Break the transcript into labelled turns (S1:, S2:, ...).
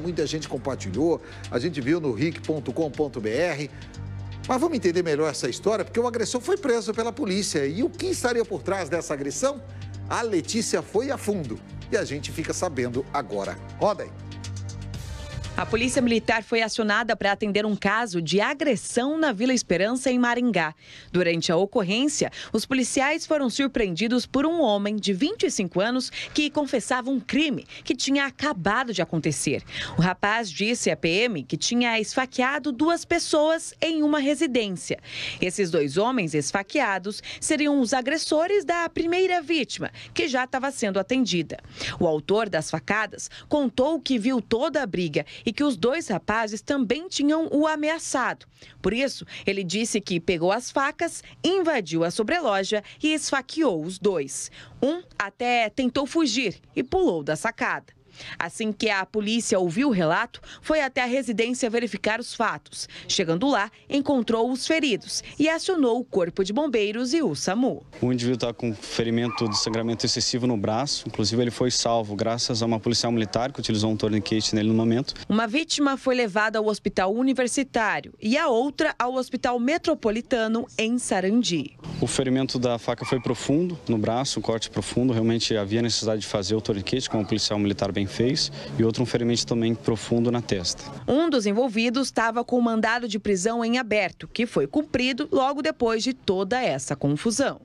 S1: muita gente compartilhou, a gente viu no ric.com.br. Mas vamos entender melhor essa história, porque o agressor foi preso pela polícia. E o que estaria por trás dessa agressão? A Letícia foi a fundo. E a gente fica sabendo agora. Rodem!
S2: A Polícia Militar foi acionada para atender um caso de agressão na Vila Esperança, em Maringá. Durante a ocorrência, os policiais foram surpreendidos por um homem de 25 anos que confessava um crime que tinha acabado de acontecer. O rapaz disse à PM que tinha esfaqueado duas pessoas em uma residência. Esses dois homens esfaqueados seriam os agressores da primeira vítima, que já estava sendo atendida. O autor das facadas contou que viu toda a briga e que os dois rapazes também tinham o ameaçado. Por isso, ele disse que pegou as facas, invadiu a sobreloja e esfaqueou os dois. Um até tentou fugir e pulou da sacada. Assim que a polícia ouviu o relato, foi até a residência verificar os fatos. Chegando lá, encontrou os feridos e acionou o Corpo de Bombeiros e o SAMU.
S3: O indivíduo está com ferimento de sangramento excessivo no braço, inclusive ele foi salvo graças a uma policial militar que utilizou um torniquete nele no momento.
S2: Uma vítima foi levada ao hospital universitário e a outra ao hospital metropolitano em Sarandi.
S3: O ferimento da faca foi profundo no braço, um corte profundo, realmente havia necessidade de fazer o torniquete, como o policial militar bem também fez e outro um ferimento também profundo na testa.
S2: Um dos envolvidos estava com o mandado de prisão em aberto, que foi cumprido logo depois de toda essa confusão.